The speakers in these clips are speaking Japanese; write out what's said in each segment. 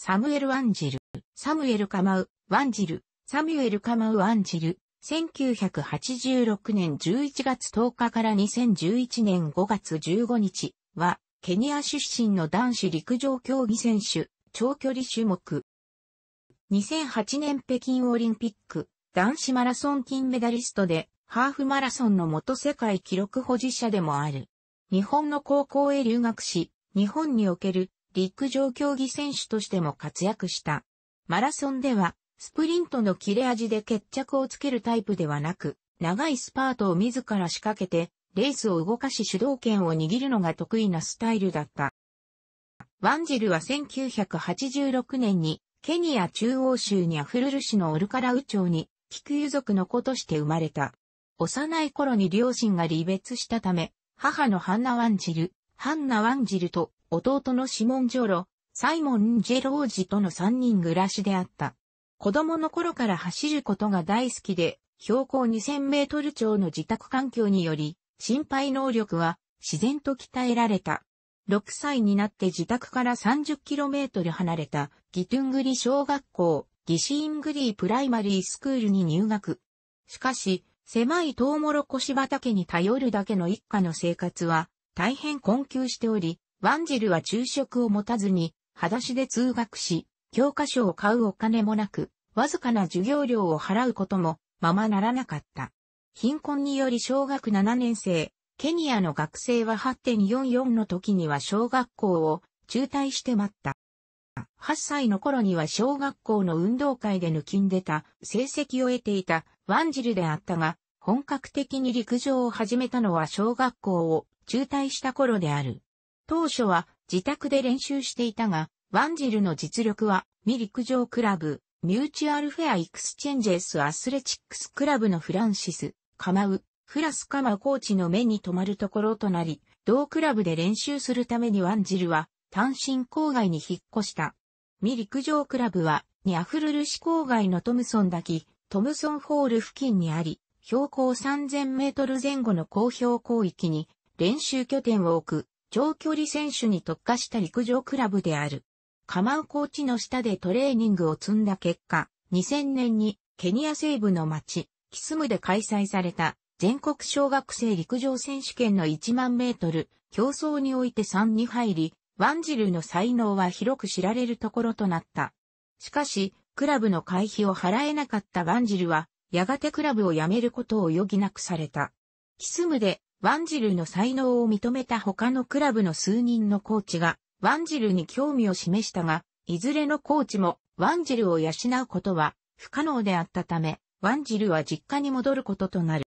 サムエル・ワンジル、サムエル・カマウ、ワンジル、サミュエル・カマウ・ワンジル、1986年11月10日から2011年5月15日は、ケニア出身の男子陸上競技選手、長距離種目。2008年北京オリンピック、男子マラソン金メダリストで、ハーフマラソンの元世界記録保持者でもある。日本の高校へ留学し、日本における陸上競技選手としても活躍した。マラソンでは、スプリントの切れ味で決着をつけるタイプではなく、長いスパートを自ら仕掛けて、レースを動かし主導権を握るのが得意なスタイルだった。ワンジルは1986年に、ケニア中央州にアフルル市のオルカラウ町に、キクユ族の子として生まれた。幼い頃に両親が離別したため、母のハンナ・ワンジル、ハンナ・ワンジルと弟のシモン・ジョロ、サイモン・ジェロージとの三人暮らしであった。子供の頃から走ることが大好きで、標高2000メートル超の自宅環境により、心肺能力は自然と鍛えられた。6歳になって自宅から3 0トル離れたギトゥングリ小学校、ギシイングリープライマリースクールに入学。しかし、狭いトウモロコシ畑に頼るだけの一家の生活は大変困窮しており、ワンジルは昼食を持たずに、裸足で通学し、教科書を買うお金もなく、わずかな授業料を払うこともままならなかった。貧困により小学7年生、ケニアの学生は8.44の時には小学校を中退して待った。8歳の頃には小学校の運動会で抜きんでた成績を得ていたワンジルであったが、本格的に陸上を始めたのは小学校を中退した頃である。当初は自宅で練習していたが、ワンジルの実力は、未陸上クラブ、ミューチュアルフェアエクスチェンジェスアスレチックスクラブのフランシス、カマウ、フラスカマコーチの目に留まるところとなり、同クラブで練習するためにワンジルは、単身郊外に引っ越した。未陸上クラブは、ニャフルル市郊外のトムソン滝、トムソンホール付近にあり、標高3000メートル前後の公標広域に練習拠点を置く長距離選手に特化した陸上クラブである。カマウコーチの下でトレーニングを積んだ結果、2000年にケニア西部の町、キスムで開催された全国小学生陸上選手権の1万メートル競争において3に入り、ワンジルの才能は広く知られるところとなった。しかし、クラブの会費を払えなかったワンジルは、やがてクラブを辞めることを余儀なくされた。キスムでワンジルの才能を認めた他のクラブの数人のコーチが、ワンジルに興味を示したが、いずれのコーチも、ワンジルを養うことは不可能であったため、ワンジルは実家に戻ることとなる。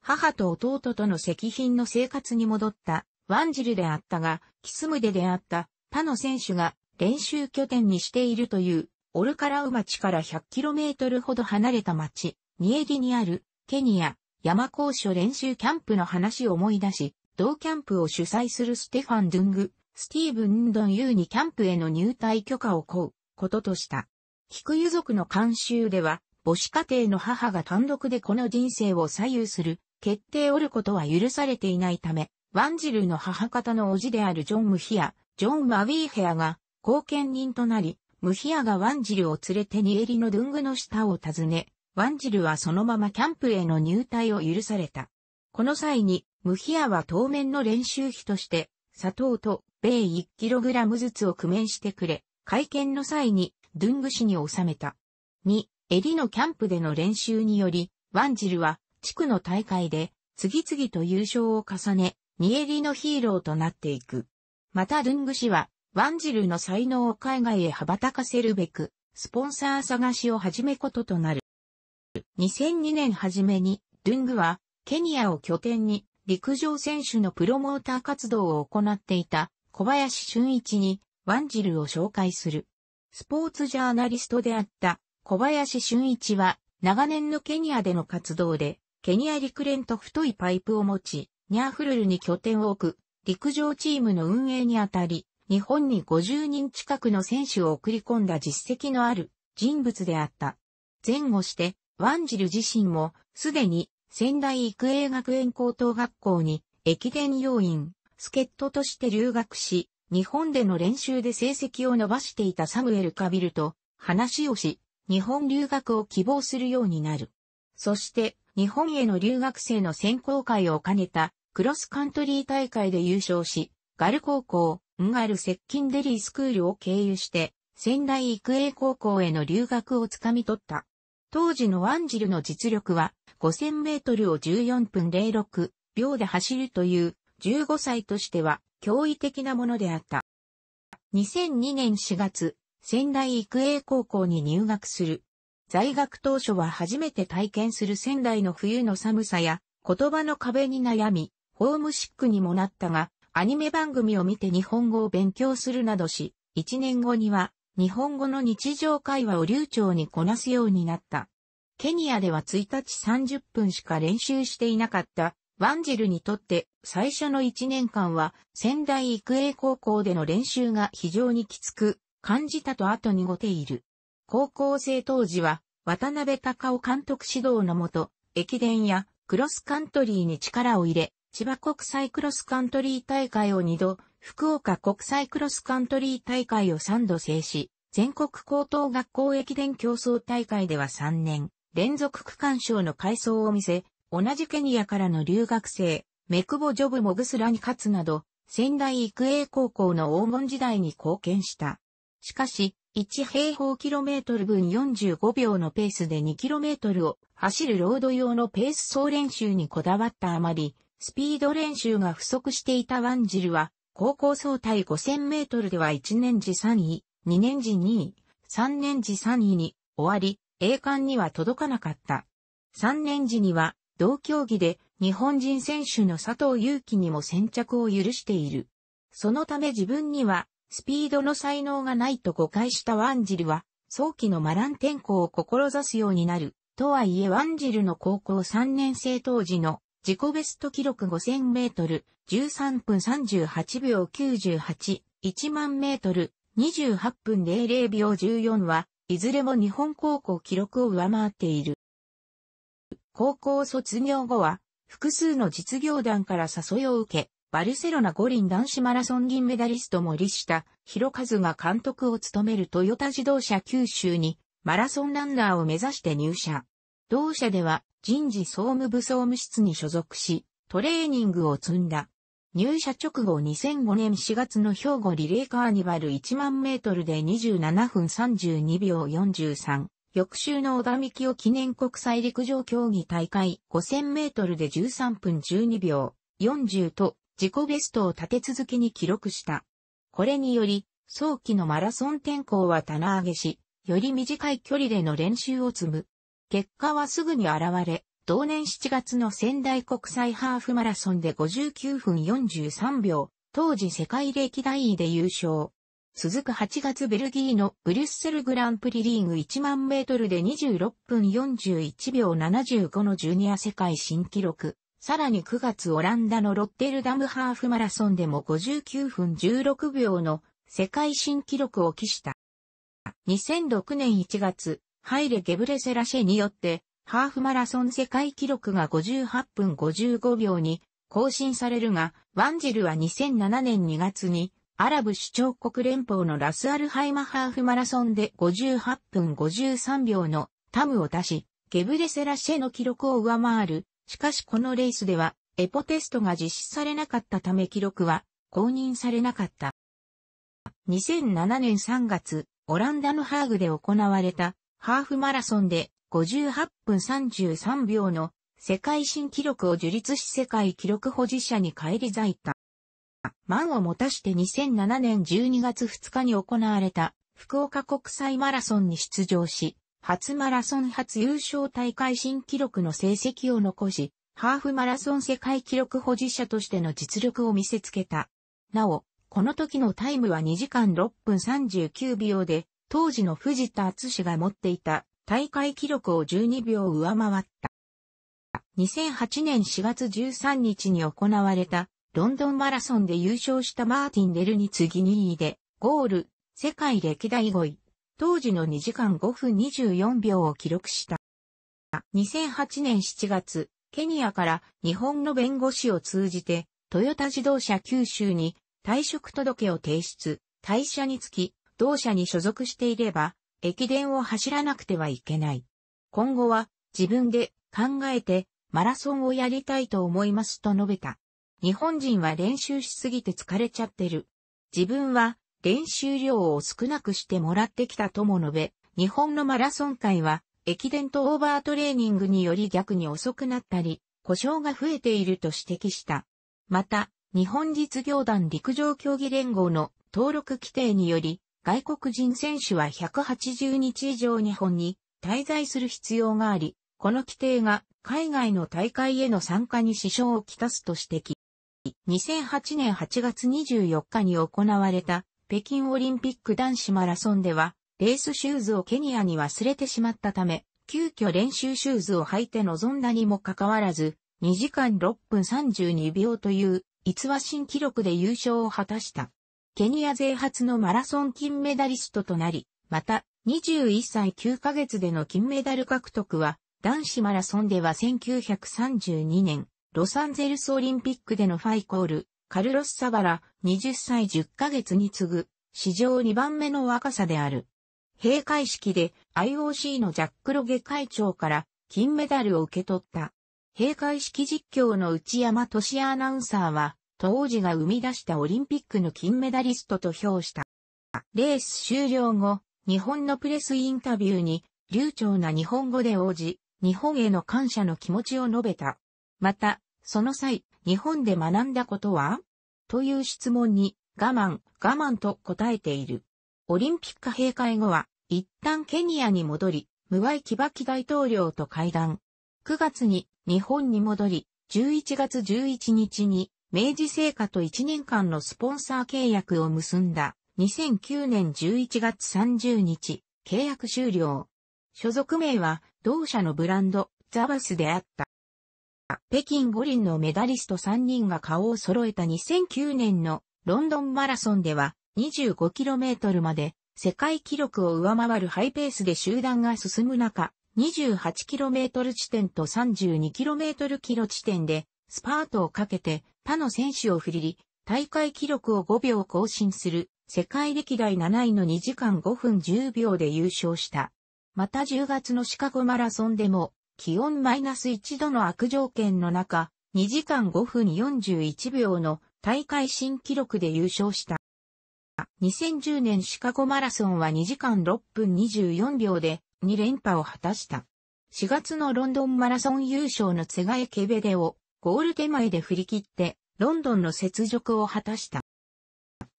母と弟との石品の生活に戻ったワンジルであったが、キスムデであった他の選手が練習拠点にしているという、オルカラウ町から 100km ほど離れた町、ニエギにあるケニア山高所練習キャンプの話を思い出し、同キャンプを主催するステファン・ドゥング、スティーブン・ドン・ユーにキャンプへの入隊許可を請うこととした。ヒクユ族の監修では、母子家庭の母が単独でこの人生を左右する、決定おることは許されていないため、ワンジルの母方の叔父であるジョン・ムヒア、ジョン・マウィーヘアが後見人となり、ムヒアがワンジルを連れてニエリのドゥングの下を訪ね、ワンジルはそのままキャンプへの入隊を許された。この際に、ムヒアは当面の練習費として、砂糖と米 1kg ずつを工面してくれ、会見の際に、ドゥング氏に収めた。2、エリのキャンプでの練習により、ワンジルは、地区の大会で、次々と優勝を重ね、ニエリのヒーローとなっていく。またドゥング氏は、ワンジルの才能を海外へ羽ばたかせるべく、スポンサー探しを始めこととなる。2002年初めに、ドゥングは、ケニアを拠点に、陸上選手のプロモーター活動を行っていた、小林俊一に、ワンジルを紹介する。スポーツジャーナリストであった小林俊一は長年のケニアでの活動でケニア陸連と太いパイプを持ち、ニャーフルルに拠点を置く陸上チームの運営にあたり、日本に50人近くの選手を送り込んだ実績のある人物であった。前後してワンジル自身も、すでに、仙台育英学園高等学校に、駅伝要員、助っ人として留学し、日本での練習で成績を伸ばしていたサムエル・カビルと話をし、日本留学を希望するようになる。そして、日本への留学生の選考会を兼ねたクロスカントリー大会で優勝し、ガル高校、ンガル接近デリースクールを経由して、仙台育英高校への留学をつかみ取った。当時のワンジルの実力は5000メートルを14分06秒で走るという15歳としては驚異的なものであった。2002年4月、仙台育英高校に入学する。在学当初は初めて体験する仙台の冬の寒さや言葉の壁に悩み、ホームシックにもなったが、アニメ番組を見て日本語を勉強するなどし、1年後には日本語の日常会話を流暢にこなすようになった。ケニアでは1日30分しか練習していなかった。ワンジルにとって最初の1年間は仙台育英高校での練習が非常にきつく感じたと後にごている。高校生当時は渡辺隆夫監督指導のもと駅伝やクロスカントリーに力を入れ千葉国際クロスカントリー大会を2度、福岡国際クロスカントリー大会を3度制し、全国高等学校駅伝競争大会では3年、連続区間賞の改装を見せ、同じケニアからの留学生、メクボ・ジョブ・モグスラに勝つなど、仙台育英高校の黄金時代に貢献した。しかし、1平方キロメートル分45秒のペースで2キロメートルを走るロード用のペース総練習にこだわったあまり、スピード練習が不足していたワンジルは、高校総体5000メートルでは1年時3位、2年時2位、3年時3位に終わり、栄冠には届かなかった。3年時には、同競技で日本人選手の佐藤祐樹にも先着を許している。そのため自分には、スピードの才能がないと誤解したワンジルは、早期のマラン転校を志すようになる。とはいえワンジルの高校3年生当時の自己ベスト記録5000メートル、13分38秒98、1万メートル、28分00秒14は、いずれも日本高校記録を上回っている。高校卒業後は、複数の実業団から誘いを受け、バルセロナ五輪男子マラソン銀メダリスト森下広和が監督を務めるトヨタ自動車九州にマラソンランナーを目指して入社。同社では人事総務部総務室に所属し、トレーニングを積んだ。入社直後2005年4月の兵庫リレーカーニバル1万メートルで27分32秒43。翌週の小田美を記念国際陸上競技大会5000メートルで13分12秒40と自己ベストを立て続けに記録した。これにより、早期のマラソン転向は棚上げし、より短い距離での練習を積む結果はすぐに現れ、同年7月の仙台国際ハーフマラソンで59分43秒、当時世界歴代位で優勝。続く8月ベルギーのブリュッセルグランプリリーグ1万メートルで26分41秒75のジュニア世界新記録。さらに9月オランダのロッテルダムハーフマラソンでも59分16秒の世界新記録を期した。2006年1月、ハイレ・ゲブレセラシェによって、ハーフマラソン世界記録が58分55秒に更新されるが、ワンジルは2007年2月に、アラブ首長国連邦のラスアルハイマハーフマラソンで58分53秒のタムを出し、ゲブレセラシェの記録を上回る。しかしこのレースでは、エポテストが実施されなかったため記録は公認されなかった。2007年3月、オランダのハーグで行われたハーフマラソンで58分33秒の世界新記録を樹立し世界記録保持者に返り咲いた。満を持たして2007年12月2日に行われた福岡国際マラソンに出場し、初マラソン初優勝大会新記録の成績を残し、ハーフマラソン世界記録保持者としての実力を見せつけた。なお、この時のタイムは2時間6分39秒で、当時の藤田敦が持っていた大会記録を12秒上回った。2008年4月13日に行われたロンドンマラソンで優勝したマーティン・デルに次2位でゴール、世界歴代5位、当時の2時間5分24秒を記録した。2008年7月、ケニアから日本の弁護士を通じて、トヨタ自動車九州に退職届を提出、退社につき、同社に所属していれば、駅伝を走らなくてはいけない。今後は自分で考えてマラソンをやりたいと思いますと述べた。日本人は練習しすぎて疲れちゃってる。自分は練習量を少なくしてもらってきたとも述べ、日本のマラソン界は駅伝とオーバートレーニングにより逆に遅くなったり、故障が増えていると指摘した。また、日本実業団陸上競技連合の登録規定により、外国人選手は180日以上日本に滞在する必要があり、この規定が海外の大会への参加に支障をきたすと指摘。2008年8月24日に行われた北京オリンピック男子マラソンでは、レースシューズをケニアに忘れてしまったため、急遽練習シューズを履いて臨んだにもかかわらず、2時間6分32秒という、逸話新記録で優勝を果たした。ケニア勢初のマラソン金メダリストとなり、また、21歳9ヶ月での金メダル獲得は、男子マラソンでは1932年、ロサンゼルスオリンピックでのファイコール、カルロス・サバラ、20歳10ヶ月に次ぐ、史上2番目の若さである。閉会式で IOC のジャック・ロゲ会長から金メダルを受け取った。閉会式実況の内山俊アナウンサーは、当時が生み出したオリンピックの金メダリストと評した。レース終了後、日本のプレスインタビューに、流暢な日本語で応じ、日本への感謝の気持ちを述べた。また、その際、日本で学んだことはという質問に、我慢、我慢と答えている。オリンピック閉会後は、一旦ケニアに戻り、ムワイ・キバキ大統領と会談。9月に日本に戻り、11月11日に明治製菓と1年間のスポンサー契約を結んだ2009年11月30日、契約終了。所属名は同社のブランド、ザバスであった。北京五輪のメダリスト3人が顔を揃えた2009年のロンドンマラソンでは 25km まで世界記録を上回るハイペースで集団が進む中、28km 地点と 32km キロ地点でスパートをかけて他の選手を振り、大会記録を5秒更新する世界歴代7位の2時間5分10秒で優勝した。また10月のシカゴマラソンでも気温マイナス1度の悪条件の中、2時間5分41秒の大会新記録で優勝した。2010年シカゴマラソンは2時間6分24秒で2連覇を果たした。4月のロンドンマラソン優勝のツガエケベデオゴール手前で振り切って、ロンドンの雪辱を果たした。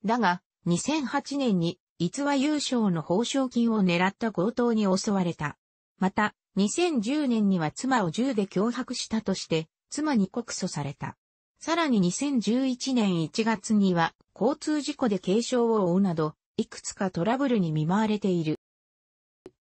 だが、2008年に、逸話優勝の報奨金を狙った強盗に襲われた。また、2010年には妻を銃で脅迫したとして、妻に告訴された。さらに2011年1月には、交通事故で軽傷を負うなど、いくつかトラブルに見舞われている。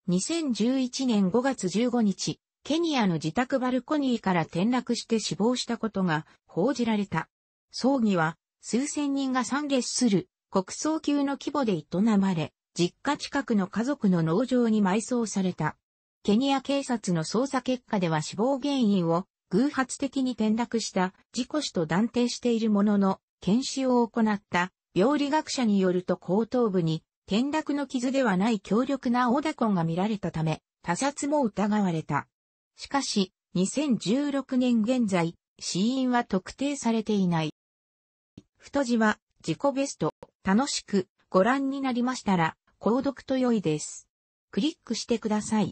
2011年5月15日、ケニアの自宅バルコニーから転落して死亡したことが報じられた。葬儀は数千人が参列する国葬級の規模で営まれ、実家近くの家族の農場に埋葬された。ケニア警察の捜査結果では死亡原因を偶発的に転落した事故死と断定しているものの、検視を行った病理学者によると後頭部に転落の傷ではない強力なオダコンが見られたため、他殺も疑われた。しかし、2016年現在、死因は特定されていない。太字は、自己ベスト、楽しく、ご覧になりましたら、購読と良いです。クリックしてください。